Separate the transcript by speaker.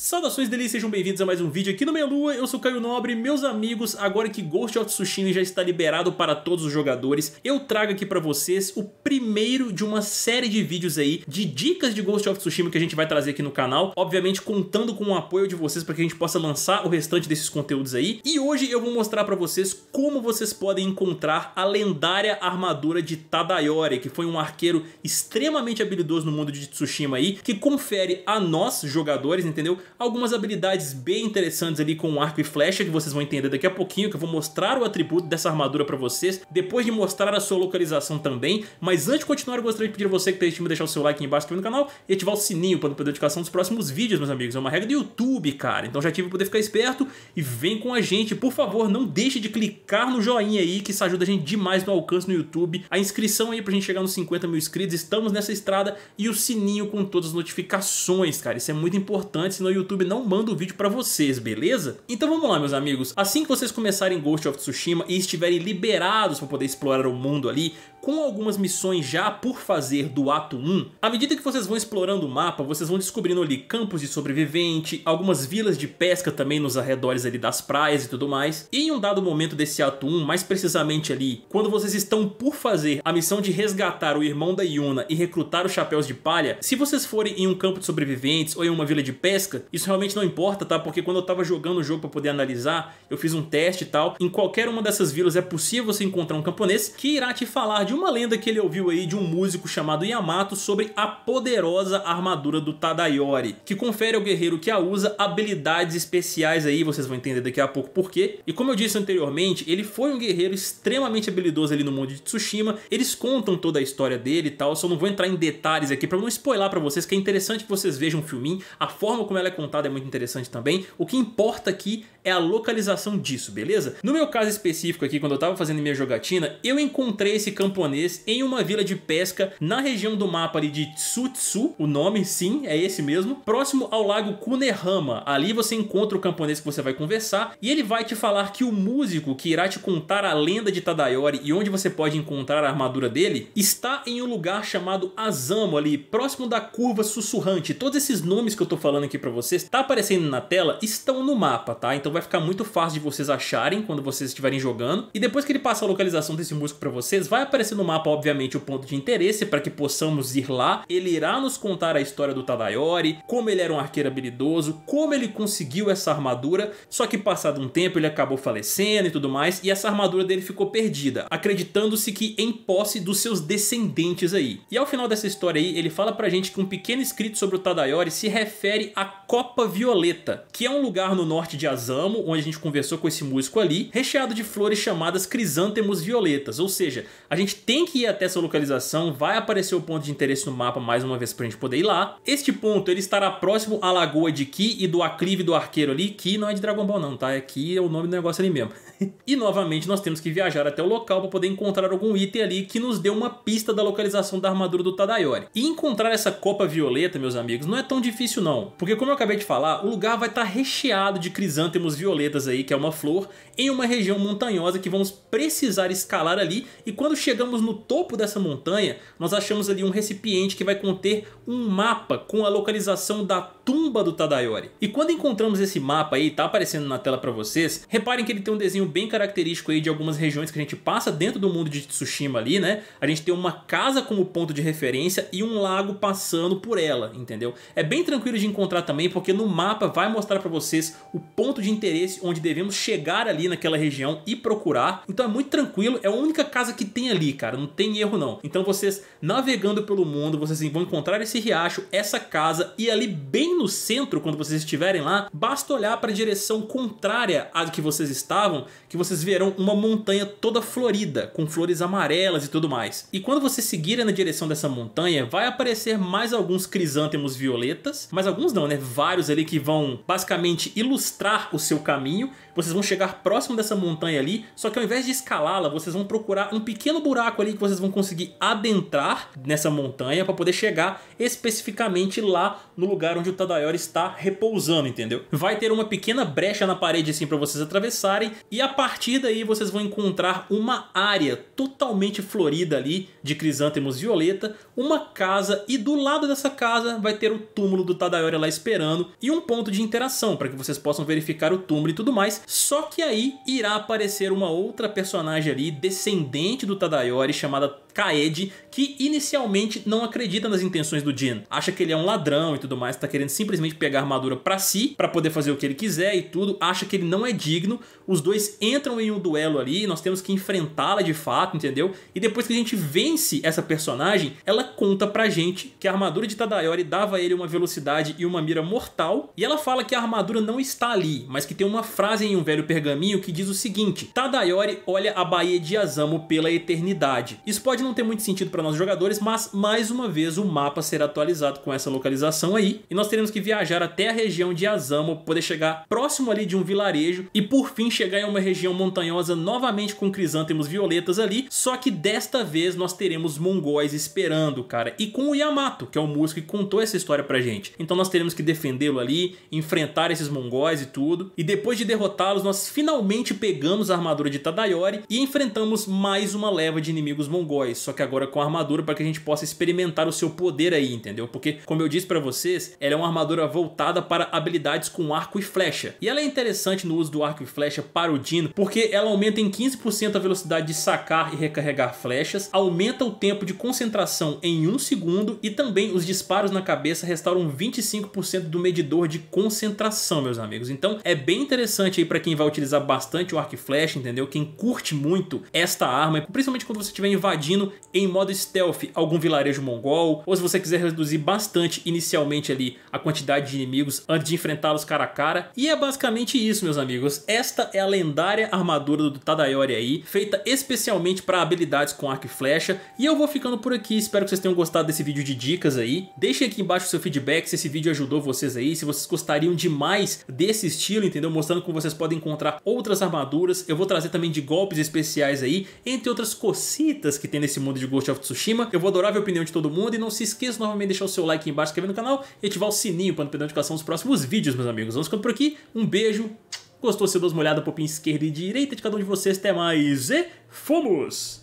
Speaker 1: Saudações delícias, sejam bem-vindos a mais um vídeo aqui no Meia Lua, eu sou Caio Nobre, meus amigos, agora que Ghost of Tsushima já está liberado para todos os jogadores, eu trago aqui para vocês o primeiro de uma série de vídeos aí de dicas de Ghost of Tsushima que a gente vai trazer aqui no canal, obviamente contando com o apoio de vocês para que a gente possa lançar o restante desses conteúdos aí, e hoje eu vou mostrar para vocês como vocês podem encontrar a lendária armadura de Tadayori, que foi um arqueiro extremamente habilidoso no mundo de Tsushima aí, que confere a nós, jogadores, entendeu? algumas habilidades bem interessantes ali com arco e flecha, que vocês vão entender daqui a pouquinho, que eu vou mostrar o atributo dessa armadura pra vocês, depois de mostrar a sua localização também. Mas antes de continuar, eu gostaria de pedir a você que tá de deixar o seu like aqui embaixo aqui no canal e ativar o sininho para não perder a notificação dos próximos vídeos, meus amigos. É uma regra do YouTube, cara, então já tive pra poder ficar esperto e vem com a gente. Por favor, não deixe de clicar no joinha aí, que isso ajuda a gente demais no alcance no YouTube. A inscrição aí pra gente chegar nos 50 mil inscritos, estamos nessa estrada e o sininho com todas as notificações, cara. Isso é muito importante, senão o YouTube não manda o vídeo para vocês, beleza? Então vamos lá, meus amigos. Assim que vocês começarem Ghost of Tsushima e estiverem liberados para poder explorar o mundo ali, com algumas missões já por fazer do ato 1, à medida que vocês vão explorando o mapa, vocês vão descobrindo ali campos de sobrevivente, algumas vilas de pesca também nos arredores ali das praias e tudo mais. E em um dado momento desse ato 1, mais precisamente ali, quando vocês estão por fazer a missão de resgatar o irmão da Yuna e recrutar os chapéus de palha, se vocês forem em um campo de sobreviventes ou em uma vila de pesca, isso realmente não importa, tá? Porque quando eu tava jogando o jogo para poder analisar, eu fiz um teste e tal. Em qualquer uma dessas vilas é possível você encontrar um camponês que irá te falar de uma lenda que ele ouviu aí de um músico chamado Yamato sobre a poderosa armadura do Tadayori, que confere ao guerreiro que a usa habilidades especiais aí, vocês vão entender daqui a pouco por quê. E como eu disse anteriormente, ele foi um guerreiro extremamente habilidoso ali no mundo de Tsushima. Eles contam toda a história dele e tal, só não vou entrar em detalhes aqui para não spoiler para vocês que é interessante que vocês vejam o filminho, a forma como ela ela é contada é muito interessante também. O que importa aqui é a localização disso, beleza? No meu caso específico aqui, quando eu tava fazendo minha jogatina, eu encontrei esse camponês em uma vila de pesca na região do mapa ali de Tsutsu, o nome sim, é esse mesmo, próximo ao lago Kunerama. Ali você encontra o camponês que você vai conversar e ele vai te falar que o músico que irá te contar a lenda de Tadayori e onde você pode encontrar a armadura dele, está em um lugar chamado Azamo ali, próximo da curva sussurrante. Todos esses nomes que eu tô falando aqui pra vocês vocês, tá aparecendo na tela, estão no mapa, tá? Então vai ficar muito fácil de vocês acharem quando vocês estiverem jogando. E depois que ele passa a localização desse músico para vocês, vai aparecer no mapa, obviamente, o ponto de interesse para que possamos ir lá. Ele irá nos contar a história do Tadayori, como ele era um arqueiro habilidoso, como ele conseguiu essa armadura, só que passado um tempo ele acabou falecendo e tudo mais, e essa armadura dele ficou perdida, acreditando-se que em posse dos seus descendentes aí. E ao final dessa história aí, ele fala pra gente que um pequeno escrito sobre o Tadayori se refere a Copa Violeta, que é um lugar no norte de Azamo, onde a gente conversou com esse músico ali, recheado de flores chamadas crisântemos violetas. Ou seja, a gente tem que ir até essa localização, vai aparecer o ponto de interesse no mapa mais uma vez pra gente poder ir lá. Este ponto, ele estará próximo à Lagoa de Ki e do aclive do arqueiro ali, que não é de Dragon Ball não, tá? É Ki, é o nome do negócio ali mesmo. e novamente nós temos que viajar até o local para poder encontrar algum item ali que nos dê uma pista da localização da armadura do Tadayori. E encontrar essa Copa Violeta, meus amigos, não é tão difícil não, porque como eu acabei de falar, o lugar vai estar tá recheado de crisântemos violetas aí, que é uma flor, em uma região montanhosa que vamos precisar escalar ali, e quando chegamos no topo dessa montanha, nós achamos ali um recipiente que vai conter um mapa com a localização da tumba do Tadayori. E quando encontramos esse mapa aí, tá aparecendo na tela para vocês, reparem que ele tem um desenho bem característico aí de algumas regiões que a gente passa dentro do mundo de Tsushima ali, né? A gente tem uma casa como ponto de referência e um lago passando por ela, entendeu? É bem tranquilo de encontrar também, porque no mapa vai mostrar para vocês o ponto de interesse onde devemos chegar ali naquela região e procurar. Então é muito tranquilo, é a única casa que tem ali, cara, não tem erro não. Então vocês navegando pelo mundo, vocês vão encontrar esse riacho, essa casa e ali bem no centro quando vocês estiverem lá, basta olhar para a direção contrária à que vocês estavam, que vocês verão uma montanha toda florida, com flores amarelas e tudo mais. E quando vocês seguirem na direção dessa montanha, vai aparecer mais alguns crisântemos violetas, mas alguns não, né? Vários ali que vão basicamente ilustrar o seu caminho. Vocês vão chegar próximo dessa montanha ali, só que ao invés de escalá-la, vocês vão procurar um pequeno buraco ali que vocês vão conseguir adentrar nessa montanha para poder chegar especificamente lá no lugar onde o Daior está repousando, entendeu? Vai ter uma pequena brecha na parede assim para vocês atravessarem e a partir daí vocês vão encontrar uma área totalmente florida ali de crisântemos violeta, uma casa e do lado dessa casa vai ter o túmulo do Tadayori lá esperando e um ponto de interação para que vocês possam verificar o túmulo e tudo mais. Só que aí irá aparecer uma outra personagem ali descendente do Tadayori chamada Kaed que inicialmente não acredita nas intenções do Jin. Acha que ele é um ladrão e tudo mais, tá querendo simplesmente pegar a armadura para si, para poder fazer o que ele quiser e tudo. Acha que ele não é digno. Os dois entram em um duelo ali, nós temos que enfrentá-la de fato, entendeu? E depois que a gente vence essa personagem, ela conta pra gente que a armadura de Tadayori dava a ele uma velocidade e uma mira mortal. E ela fala que a armadura não está ali, mas que tem uma frase em um velho pergaminho que diz o seguinte: Tadayori olha a Baía de Azamo pela eternidade. Isso pode não não ter muito sentido para nós jogadores, mas mais uma vez o mapa será atualizado com essa localização aí, e nós teremos que viajar até a região de Azamo poder chegar próximo ali de um vilarejo, e por fim chegar em uma região montanhosa novamente com crisântemos violetas ali, só que desta vez nós teremos mongóis esperando, cara, e com o Yamato, que é o músico que contou essa história pra gente. Então nós teremos que defendê-lo ali, enfrentar esses mongóis e tudo, e depois de derrotá-los, nós finalmente pegamos a armadura de Tadayori e enfrentamos mais uma leva de inimigos mongóis, só que agora com armadura para que a gente possa experimentar o seu poder aí, entendeu? Porque, como eu disse para vocês, ela é uma armadura voltada para habilidades com arco e flecha. E ela é interessante no uso do arco e flecha para o Dino, porque ela aumenta em 15% a velocidade de sacar e recarregar flechas, aumenta o tempo de concentração em 1 um segundo e também os disparos na cabeça restauram 25% do medidor de concentração, meus amigos. Então é bem interessante aí para quem vai utilizar bastante o arco e flecha, entendeu? Quem curte muito esta arma, principalmente quando você estiver invadindo em modo stealth algum vilarejo mongol, ou se você quiser reduzir bastante inicialmente ali a quantidade de inimigos antes de enfrentá-los cara a cara. E é basicamente isso, meus amigos. Esta é a lendária armadura do Tadayori aí, feita especialmente para habilidades com arco e flecha. E eu vou ficando por aqui, espero que vocês tenham gostado desse vídeo de dicas aí. Deixem aqui embaixo o seu feedback se esse vídeo ajudou vocês aí, se vocês gostariam demais desse estilo, entendeu? Mostrando como vocês podem encontrar outras armaduras. Eu vou trazer também de golpes especiais aí, entre outras cocitas que tem nesse nesse mundo de Ghost of Tsushima. Eu vou adorar ver a opinião de todo mundo e não se esqueça novamente de deixar o seu like embaixo embaixo, inscrever no canal e ativar o sininho para não perder a notificação dos próximos vídeos, meus amigos. Vamos ficando por aqui, um beijo, gostou, se duas uma olhada para o esquerda e direita de cada um de vocês, até mais e fomos!